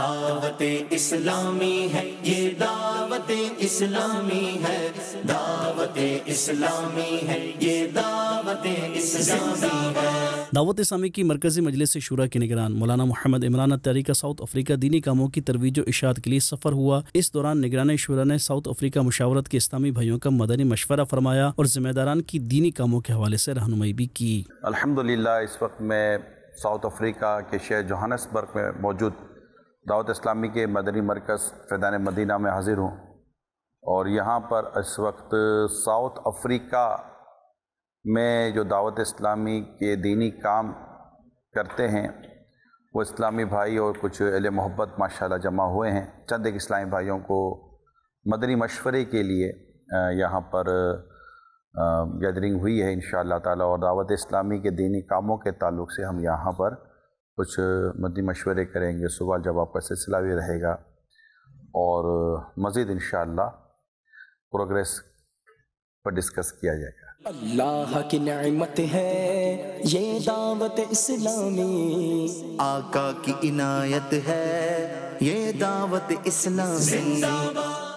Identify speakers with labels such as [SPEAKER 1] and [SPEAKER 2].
[SPEAKER 1] दावत इस्लामी है ये दावत इस्लामी है दावत इस्लामी है ये दावत इस्लामी
[SPEAKER 2] है दावत इस्लामी की मरकज़ी मजलिस शुरा के निगरान मौलाना मोहम्मद इमरान का साउथ अफ्रीका दीनी कामों की तरवीज इशात के लिए सफ़र हुआ इस दौरान निगरान शुरा ने साउथ अफ्रीका मुशावरत के इस्लामी भाइयों का मदनी मशवरा फरमाया और जिम्मेदारान की दीनी कामों के हवाले से रहनुमाई भी की
[SPEAKER 3] अलहमदिल्ला इस वक्त मैं साउथ अफ्रीका के शहर जोहानसबर्ग में मौजूद दावत इस्लामी के मदनी मरकज़ फैदान मदीना में हाज़िर हूँ और यहाँ पर इस वक्त साउथ अफ्रीका में जो दावत इस्लामी के दीनी काम करते हैं वो इस्लामी भाई और कुछ अल मोहब्बत माशाल्लाह जमा हुए हैं चंद एक इस्लामी भाइयों को मदनी मशवरे के लिए यहाँ पर गैदरिंग हुई है इन ताला और दावत इस्लामी के दीनी कामों के ताल्लुक से हम यहाँ पर कुछ मदी मशवरे करेंगे सवाल जवाब का सिलसिला भी रहेगा और मज़ीद इन प्रोग्रेस पर डिस्कस किया जाएगा
[SPEAKER 1] अल्लाह की नमत है ये दावत इस्लामी आका की इनायत है ये दावत इस्लामी